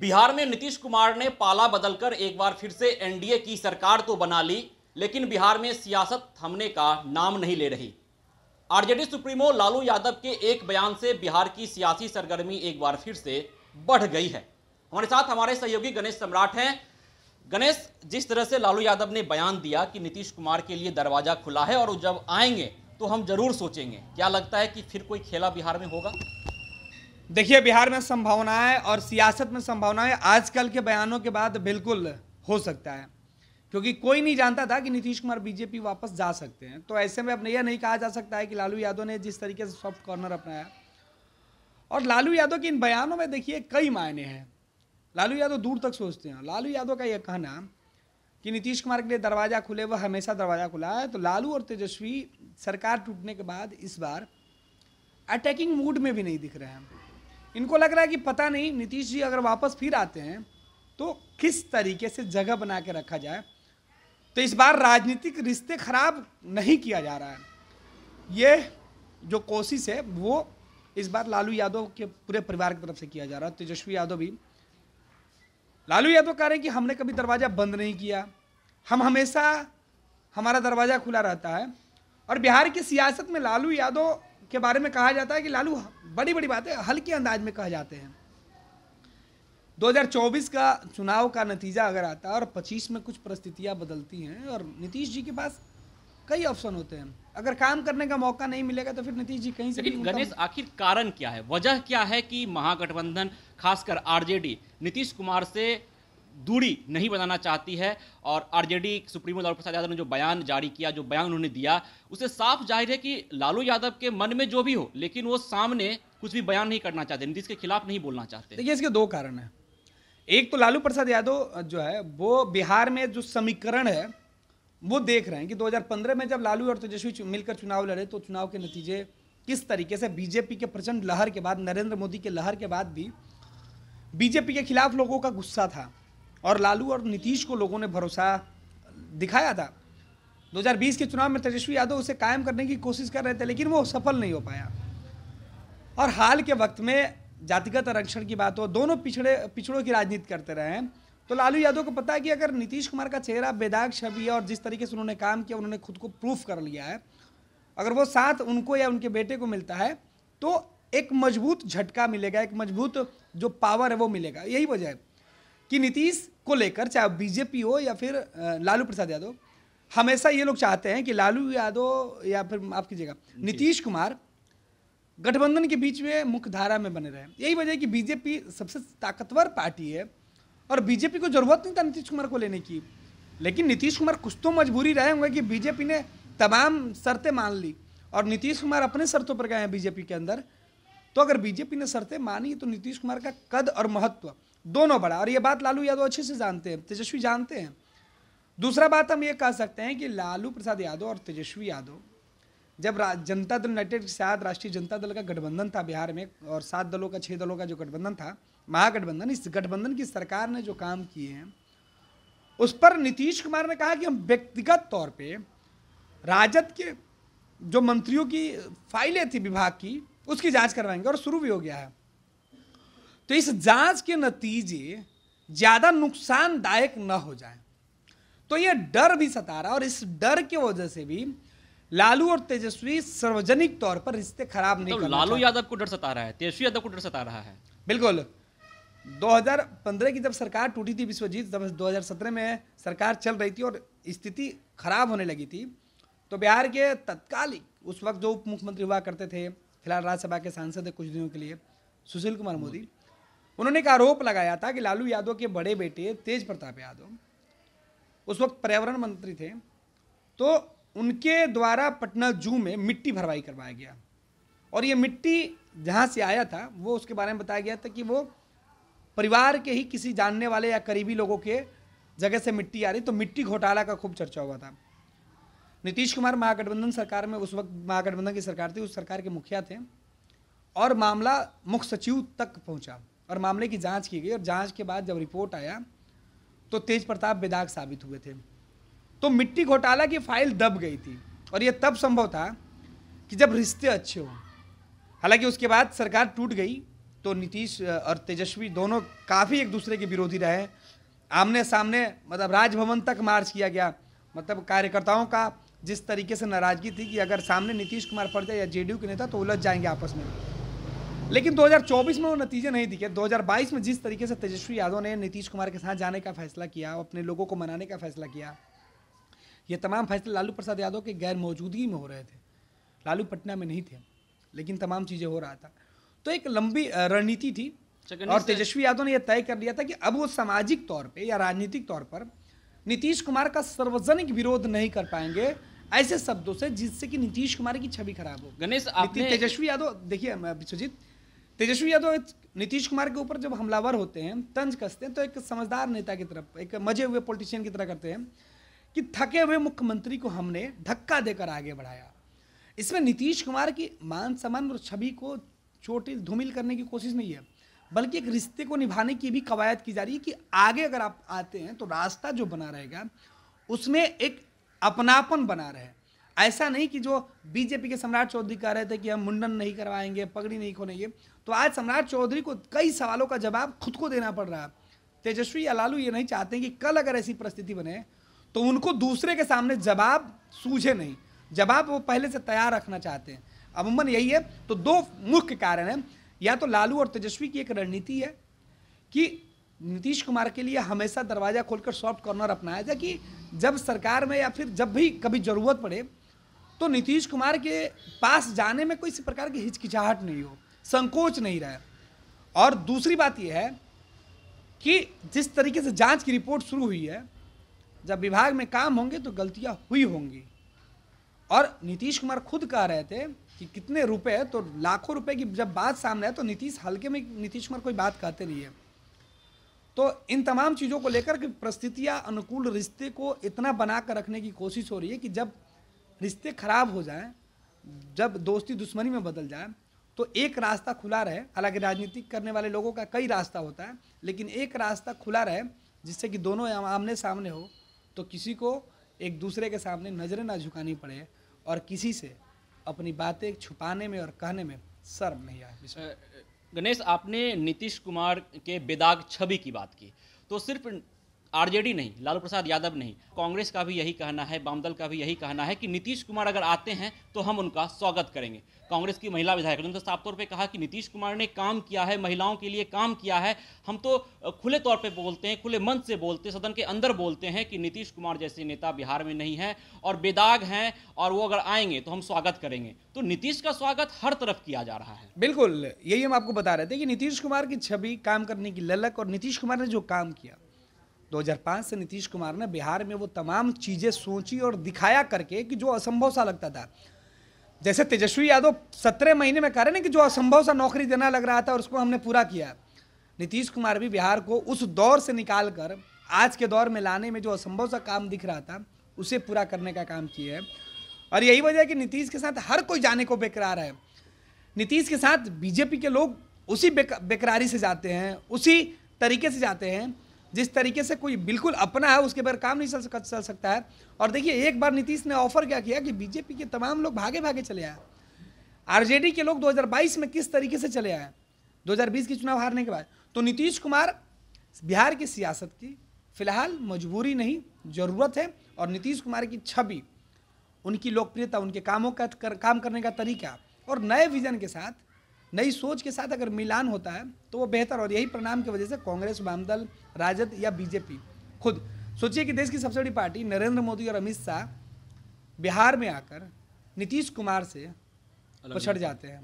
बिहार में नीतीश कुमार ने पाला बदलकर एक बार फिर से एनडीए की सरकार तो बना ली लेकिन बिहार में सियासत थमने का नाम नहीं ले रही आरजेडी सुप्रीमो लालू यादव के एक बयान से बिहार की सियासी सरगर्मी एक बार फिर से बढ़ गई है हमारे साथ हमारे सहयोगी गणेश सम्राट हैं गणेश जिस तरह से लालू यादव ने बयान दिया कि नीतीश कुमार के लिए दरवाजा खुला है और जब आएंगे तो हम जरूर सोचेंगे क्या लगता है कि फिर कोई खेला बिहार में होगा देखिए बिहार में संभावनाएं और सियासत में संभावनाएं आजकल के बयानों के बाद बिल्कुल हो सकता है क्योंकि कोई नहीं जानता था कि नीतीश कुमार बीजेपी वापस जा सकते हैं तो ऐसे में अब यह नहीं कहा जा सकता है कि लालू यादव ने जिस तरीके से सॉफ्ट कॉर्नर अपनाया और लालू यादव के इन बयानों में देखिए कई मायने हैं लालू यादव दूर तक सोचते हैं लालू यादव का यह कहना कि नीतीश कुमार के लिए दरवाज़ा खुले वह हमेशा दरवाज़ा खुला है तो लालू और तेजस्वी सरकार टूटने के बाद इस बार अटैकिंग मूड में भी नहीं दिख रहे हैं इनको लग रहा है कि पता नहीं नीतीश जी अगर वापस फिर आते हैं तो किस तरीके से जगह बना के रखा जाए तो इस बार राजनीतिक रिश्ते खराब नहीं किया जा रहा है ये जो कोशिश है वो इस बार लालू यादव के पूरे परिवार की तरफ से किया जा रहा है तेजस्वी यादव भी लालू यादव कह रहे हैं कि हमने कभी दरवाज़ा बंद नहीं किया हम हमेशा हमारा दरवाज़ा खुला रहता है और बिहार की सियासत में लालू यादव के बारे में कहा जाता है कि लालू बड़ी बड़ी बातें हल्के अंदाज में कहा जाते हैं 2024 का चुनाव का नतीजा अगर आता है और 25 में कुछ परिस्थितियां बदलती हैं और नीतीश जी के पास कई ऑप्शन होते हैं अगर काम करने का मौका नहीं मिलेगा तो फिर नीतीश जी कहीं से गणेश आखिर कारण क्या है वजह क्या है कि महागठबंधन खासकर आरजेडी नीतीश कुमार से दूरी नहीं बनाना चाहती है और आरजेडी सुप्रीमो लालू प्रसाद यादव ने जो बयान जारी किया जो बयान उन्होंने दिया उसे साफ जाहिर है कि लालू यादव के मन में जो भी हो लेकिन वो सामने कुछ भी बयान नहीं करना चाहते नीतीश के खिलाफ नहीं बोलना चाहते देखिए इसके दो कारण हैं एक तो लालू प्रसाद यादव जो है वो बिहार में जो समीकरण है वो देख रहे हैं कि 2015 में जब लालू और तेजस्वी मिलकर चुनाव लड़े तो चुनाव के नतीजे किस तरीके से बीजेपी के प्रचंड लहर के बाद नरेंद्र मोदी के लहर के बाद भी बीजेपी के खिलाफ लोगों का गुस्सा था और लालू और नीतीश को लोगों ने भरोसा दिखाया था 2020 के चुनाव में तेजस्वी यादव उसे कायम करने की कोशिश कर रहे थे लेकिन वो सफल नहीं हो पाया और हाल के वक्त में जातिगत आरक्षण की बात हो दोनों पिछड़े पिछड़ों की राजनीति करते रहे हैं तो लालू यादव को पता है कि अगर नीतीश कुमार का चेहरा बेदाग छवि है और जिस तरीके से उन्होंने काम किया उन्होंने खुद को प्रूफ कर लिया है अगर वो साथ उनको या उनके बेटे को मिलता है तो एक मजबूत झटका मिलेगा एक मजबूत जो पावर है वो मिलेगा यही वजह है कि नीतीश को लेकर चाहे बीजेपी हो या फिर लालू प्रसाद यादव हमेशा ये लोग चाहते हैं कि लालू यादव या फिर माफ कीजिएगा नीतीश कुमार गठबंधन के बीच में मुख्य धारा में बने रहे यही वजह है कि बीजेपी सबसे ताकतवर पार्टी है और बीजेपी को जरूरत नहीं था नीतीश कुमार को लेने की लेकिन नीतीश कुमार कुछ तो मजबूरी रहे होंगे कि बीजेपी ने तमाम शर्तें मान ली और नीतीश कुमार अपने शर्तों पर गए हैं बीजेपी के अंदर तो अगर बीजेपी ने शर्तें मानी तो नीतीश कुमार का कद और महत्व दोनों बड़ा और ये बात लालू यादव अच्छे से जानते हैं तेजस्वी जानते हैं दूसरा बात हम ये कह सकते हैं कि लालू प्रसाद यादव और तेजस्वी यादव जब जनता दल यूनाइटेड के साथ राष्ट्रीय जनता दल का गठबंधन था बिहार में और सात दलों का छः दलों का जो गठबंधन था महागठबंधन इस गठबंधन की सरकार ने जो काम किए हैं उस पर नीतीश कुमार ने कहा कि हम व्यक्तिगत तौर पे राजद के जो मंत्रियों की फाइलें थी विभाग की उसकी जांच करवाएंगे और शुरू भी हो गया है तो इस जांच के नतीजे ज़्यादा नुकसानदायक न हो जाए तो यह डर भी सता रहा और इस डर की वजह से भी लालू और तेजस्वी सार्वजनिक तौर पर रिश्ते खराब नहीं तो लालू यादव को डर सता रहा है तेजस्वी यादव को डर सता रहा है बिल्कुल 2015 की जब सरकार टूटी थी विश्वजीत जब 2017 में सरकार चल रही थी और स्थिति खराब होने लगी थी तो बिहार के तत्कालिक उस वक्त जो उप मुख्यमंत्री हुआ करते थे फिलहाल राज्यसभा के सांसद है कुछ दिनों के लिए सुशील कुमार मोदी उन्होंने एक आरोप लगाया था कि लालू यादव के बड़े बेटे तेज प्रताप यादव उस वक्त पर्यावरण मंत्री थे तो उनके द्वारा पटना जू में मिट्टी भरवाई करवाया गया और ये मिट्टी जहाँ से आया था वो उसके बारे में बताया गया था कि वो परिवार के ही किसी जानने वाले या करीबी लोगों के जगह से मिट्टी आ रही तो मिट्टी घोटाला का खूब चर्चा हुआ था नीतीश कुमार महागठबंधन सरकार में उस वक्त महागठबंधन की सरकार थी उस सरकार के मुखिया थे और मामला मुख्य सचिव तक पहुंचा और मामले की जांच की गई और जांच के बाद जब रिपोर्ट आया तो तेज प्रताप बेदाग साबित हुए थे तो मिट्टी घोटाला की फाइल दब गई थी और ये तब संभव था कि जब रिश्ते अच्छे हों हालांकि उसके बाद सरकार टूट गई तो नीतीश और तेजस्वी दोनों काफ़ी एक दूसरे के विरोधी रहे आमने सामने मतलब राजभवन तक मार्च किया गया मतलब कार्यकर्ताओं का जिस तरीके से नाराजगी थी कि अगर सामने नीतीश कुमार पड़ जाए या जेडीयू के नेता तो उलझ जाएंगे आपस में लेकिन 2024 में वो नतीजे नहीं दिखे 2022 में जिस तरीके से तेजस्वी यादव ने नीतीश कुमार के साथ जाने का फैसला किया अपने लोगों को मनाने का फैसला किया ये तमाम फैसले लालू प्रसाद यादव के गैर मौजूदगी में हो रहे थे लालू पटना में नहीं थे लेकिन तमाम चीज़ें हो रहा था तो एक लंबी रणनीति थी अच्छा, और तेजस्वी यादव ने यह तय कर लिया था कि अब वो सामाजिक तौर पर या राजनीतिक तौर पर नीतीश कुमार का सार्वजनिक विरोध नहीं कर पाएंगे ऐसे शब्दों से जिससे कि नीतीश कुमार की छवि खराब हो गणेश तेजस्वी यादव देखिए विश्वजीत तेजस्वी यादव नीतीश कुमार के ऊपर जब हमलावर होते हैं तंज कसते हैं तो एक समझदार नेता की तरफ एक मजे हुए पॉलिटिशियन की तरह करते हैं कि थके हुए मुख्यमंत्री को हमने धक्का देकर आगे बढ़ाया इसमें नीतीश कुमार की मान सम्मान और छवि को चोटिल धूमिल करने की कोशिश नहीं है बल्कि एक रिश्ते को निभाने की भी कवायद की जा रही है कि आगे अगर आप आते हैं तो रास्ता जो बना रहेगा उसमें एक अपनापन बना रहे ऐसा नहीं कि जो बीजेपी के सम्राट चौधरी कह रहे थे कि हम मुंडन नहीं करवाएंगे पगड़ी नहीं खोनेंगे तो आज सम्राट चौधरी को कई सवालों का जवाब खुद को देना पड़ रहा है तेजस्वी या लालू ये नहीं चाहते कि कल अगर ऐसी परिस्थिति बने तो उनको दूसरे के सामने जवाब सूझे नहीं जवाब वो पहले से तैयार रखना चाहते हैं अमूमन यही है तो दो मुख्य कारण हैं या तो लालू और तेजस्वी की एक रणनीति है कि नीतीश कुमार के लिए हमेशा दरवाज़ा खोलकर सॉफ्ट कॉर्नर अपनाया जाए कि जब सरकार में या फिर जब भी कभी ज़रूरत पड़े तो नीतीश कुमार के पास जाने में कोई इसी प्रकार की हिचकिचाहट नहीं हो संकोच नहीं रहे और दूसरी बात यह है कि जिस तरीके से जांच की रिपोर्ट शुरू हुई है जब विभाग में काम होंगे तो गलतियां हुई होंगी और नीतीश कुमार खुद कह रहे थे कि कितने रुपए तो लाखों रुपए की जब बात सामने है तो नीतीश हल्के में नीतीश कुमार कोई बात कहते नहीं है तो इन तमाम चीज़ों को लेकर के परिस्थितियाँ अनुकूल रिश्ते को इतना बना कर रखने की कोशिश हो रही है कि जब रिश्ते खराब हो जाएं जब दोस्ती दुश्मनी में बदल जाए तो एक रास्ता खुला रहे हालांकि राजनीति करने वाले लोगों का कई रास्ता होता है लेकिन एक रास्ता खुला रहे जिससे कि दोनों आमने सामने हो तो किसी को एक दूसरे के सामने नज़रें ना झुकानी पड़े और किसी से अपनी बातें छुपाने में और कहने में शर्म नहीं आए गणेश आपने नीतीश कुमार के बेदाग छवि की बात की तो सिर्फ आरजेडी नहीं लालू प्रसाद यादव नहीं कांग्रेस का भी यही कहना है वामदल का भी यही कहना है कि नीतीश कुमार अगर आते हैं तो हम उनका स्वागत करेंगे कांग्रेस की महिला विधायक ने तो साफ तौर पर कहा कि नीतीश कुमार ने काम किया है महिलाओं के लिए काम किया है हम तो खुले तौर पर बोलते हैं खुले मंच से बोलते हैं सदन के अंदर बोलते हैं कि नीतीश कुमार जैसे नेता बिहार में नहीं है और बेदाग हैं और वो अगर आएंगे तो हम स्वागत करेंगे तो नीतीश का स्वागत हर तरफ किया जा रहा है बिल्कुल यही हम आपको बता रहे थे कि नीतीश कुमार की छवि काम करने की ललक और नीतीश कुमार ने जो काम किया 2005 से नीतीश कुमार ने बिहार में वो तमाम चीज़ें सोची और दिखाया करके कि जो असंभव सा लगता था जैसे तेजस्वी यादव सत्रह महीने में कह रहे ना कि जो असंभव सा नौकरी देना लग रहा था और उसको हमने पूरा किया नीतीश कुमार भी बिहार को उस दौर से निकाल कर आज के दौर में लाने में जो असंभव सा काम दिख रहा था उसे पूरा करने का काम किया है और यही वजह है कि नीतीश के साथ हर कोई जाने को बेकरार है नीतीश के साथ बीजेपी के लोग उसी बेकरारी से जाते हैं उसी तरीके से जाते हैं जिस तरीके से कोई बिल्कुल अपना है उसके बगैर काम नहीं चल चल सकता है और देखिए एक बार नीतीश ने ऑफर क्या किया कि बीजेपी के तमाम लोग भागे भागे चले आए आरजेडी के लोग 2022 में किस तरीके से चले आए 2020 के चुनाव हारने के बाद तो नीतीश कुमार बिहार की सियासत की फिलहाल मजबूरी नहीं ज़रूरत है और नीतीश कुमार की छवि उनकी लोकप्रियता उनके कामों का कर, काम करने का तरीका और नए विजन के साथ नई सोच के साथ अगर मिलान होता है तो वो बेहतर और यही परिणाम की वजह से कांग्रेस वामदल राजद या बीजेपी खुद सोचिए कि देश की सबसे बड़ी पार्टी नरेंद्र मोदी और अमित शाह बिहार में आकर नीतीश कुमार से पछड़ जाते हैं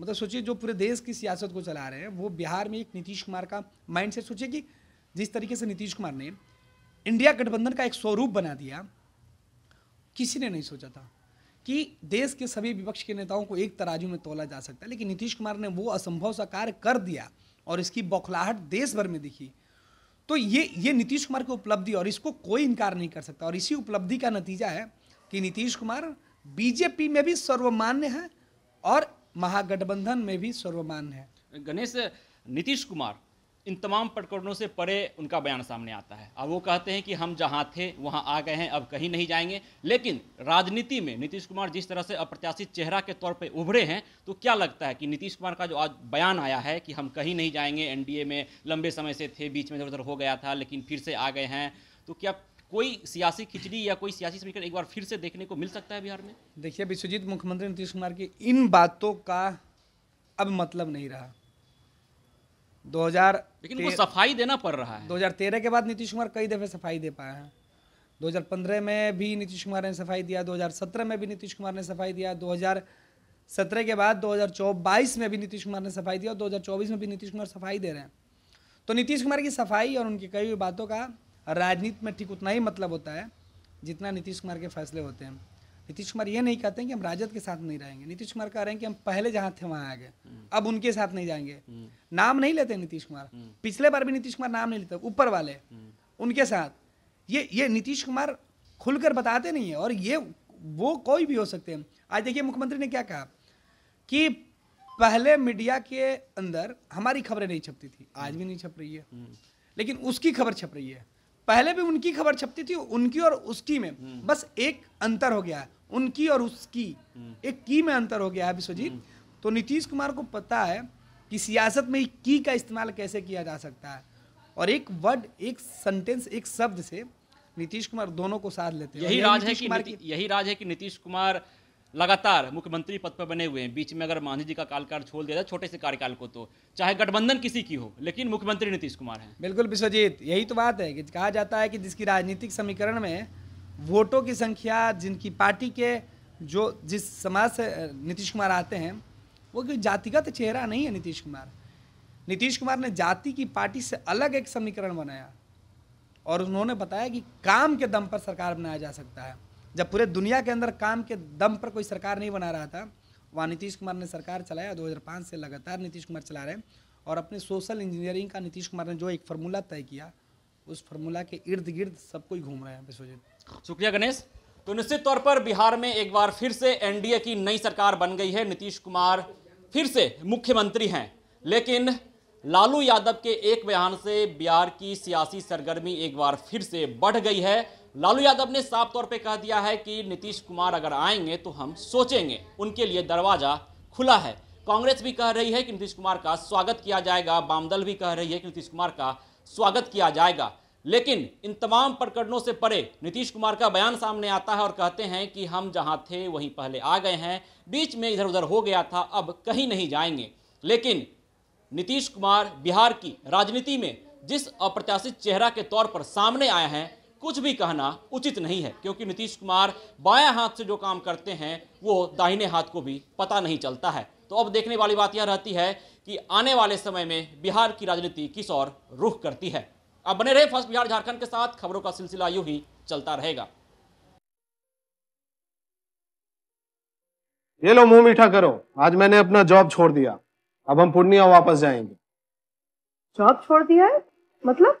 मतलब सोचिए जो पूरे देश की सियासत को चला रहे हैं वो बिहार में एक नीतीश कुमार का माइंड सेट सोचिए कि जिस तरीके से नीतीश कुमार ने इंडिया गठबंधन का एक स्वरूप बना दिया किसी ने नहीं सोचा था कि देश के सभी विपक्ष के नेताओं को एक तराजू में तोला जा सकता है लेकिन नीतीश कुमार ने वो असंभव सा कार्य कर दिया और इसकी बौखलाहट देश भर में दिखी तो ये ये नीतीश कुमार की उपलब्धि और इसको कोई इनकार नहीं कर सकता और इसी उपलब्धि का नतीजा है कि नीतीश कुमार बीजेपी में भी सर्वमान्य है और महागठबंधन में भी सर्वमान्य है गणेश नीतीश कुमार इन तमाम प्रकरणों से परे उनका बयान सामने आता है अब वो कहते हैं कि हम जहाँ थे वहाँ आ गए हैं अब कहीं नहीं जाएंगे लेकिन राजनीति में नीतीश कुमार जिस तरह से अप्रत्याशित चेहरा के तौर पर उभरे हैं तो क्या लगता है कि नीतीश कुमार का जो आज बयान आया है कि हम कहीं नहीं जाएंगे एनडीए में लंबे समय से थे बीच में इधर उधर हो गया था लेकिन फिर से आ गए हैं तो क्या कोई सियासी खिचड़ी या कोई सियासी समीकरण एक बार फिर से देखने को मिल सकता है बिहार में देखिए विश्वजीत मुख्यमंत्री नीतीश कुमार की इन बातों का अब मतलब नहीं रहा दो हजार लेकिन वो सफाई देना पड़ रहा है 2013 के बाद नीतीश कुमार कई दफ़े सफाई दे पाए हैं 2015 में भी नीतीश कुमार ने सफाई दिया 2017 में भी नीतीश कुमार ने सफाई दिया 2017 के बाद 2022 में भी नीतीश कुमार ने सफाई दिया और 2024 में भी नीतीश कुमार सफाई दे रहे हैं तो नीतीश कुमार की सफाई और उनकी कई बातों का राजनीति में ठीक उतना ही मतलब होता है जितना नीतीश कुमार के फैसले होते हैं नीतीश कुमार ये नहीं कहते हैं कि हम राजद के साथ नहीं रहेंगे नीतीश कुमार कह रहे हैं कि हम पहले जहां थे वहां आ गए हम्म। अब उनके साथ नहीं जाएंगे हम्म। नाम नहीं लेते नीतीश कुमार हम्म। पिछले बार भी नीतीश कुमार नाम नहीं लेते ऊपर वाले उनके साथ ये ये नीतीश कुमार खुलकर बताते नहीं है और ये वो कोई भी हो सकते हैं आज देखिए मुख्यमंत्री ने क्या कहा कि पहले मीडिया के अंदर हमारी खबरें नहीं छपती थी आज भी नहीं छप रही है लेकिन उसकी खबर छप रही है पहले भी उनकी खबर छपती थी उनकी और उसकी में हम्म। बस एक अंतर हो गया है उनकी और उसकी हम्म। एक की में अंतर हो गया है विश्वजीत हम्म। तो नीतीश कुमार को पता है कि सियासत में की का इस्तेमाल कैसे किया जा सकता है और एक वर्ड एक सेंटेंस एक शब्द से नीतीश कुमार दोनों को साथ लेते हैं यही राज है कि यही राज है कि नीतीश कुमार लगातार मुख्यमंत्री पद पर बने हुए हैं बीच में अगर मांझी जी का कालकाल छोड़ दिया जाए छोटे से कार्यकाल को तो चाहे गठबंधन किसी की हो लेकिन मुख्यमंत्री नीतीश कुमार हैं बिल्कुल विश्वजीत यही तो बात है कि कहा जाता है कि जिसकी राजनीतिक समीकरण में वोटों की संख्या जिनकी पार्टी के जो जिस समाज से नीतीश कुमार आते हैं वो कोई जातिगत चेहरा नहीं है नीतीश कुमार नीतीश कुमार ने जाति की पार्टी से अलग एक समीकरण बनाया और उन्होंने बताया कि काम के दम पर सरकार बनाया जा सकता है जब पूरे दुनिया के अंदर काम के दम पर कोई सरकार नहीं बना रहा था वहाँ नीतीश कुमार ने सरकार चलाया 2005 से लगातार नीतीश कुमार चला रहे हैं और अपने सोशल इंजीनियरिंग का नीतीश कुमार ने जो एक फार्मूला तय किया उस फार्मूला के इर्द गिर्द सब कोई घूम रहे हैं विश्वजीत शुक्रिया गणेश तो निश्चित तौर पर बिहार में एक बार फिर से एनडीए की नई सरकार बन गई है नीतीश कुमार फिर से मुख्यमंत्री हैं लेकिन लालू यादव के एक बयान से बिहार की सियासी सरगर्मी एक बार फिर से बढ़ गई है लालू यादव ने साफ तौर पे कह दिया है कि नीतीश कुमार अगर आएंगे तो हम सोचेंगे उनके लिए दरवाजा खुला है कांग्रेस भी कह रही है कि नीतीश कुमार का स्वागत किया जाएगा वामदल भी कह रही है कि नीतीश कुमार का स्वागत किया जाएगा लेकिन इन तमाम प्रकरणों से परे नीतीश कुमार का बयान सामने आता है और कहते हैं कि हम जहां थे वहीं पहले आ गए हैं बीच में इधर उधर हो गया था अब कहीं नहीं जाएंगे लेकिन नीतीश कुमार बिहार की राजनीति में जिस अप्रत्याशित चेहरा के तौर पर सामने आए हैं कुछ भी कहना उचित नहीं है क्योंकि नीतीश कुमार बाया हाथ से जो काम करते हैं वो दाहिने हाथ को भी पता नहीं चलता है तो अब देखने वाली बात यह रहती है कि आने वाले समय में बिहार की राजनीति किस और रुख करती है अब बने रहे फर्स्ट बिहार झारखंड के साथ खबरों का सिलसिला यू ही चलता रहेगा ये लो मुंह मीठा करो आज मैंने अपना जॉब छोड़ दिया अब हम पूर्णिया वापस जाएंगे जॉब छोड़ दिया है मतलब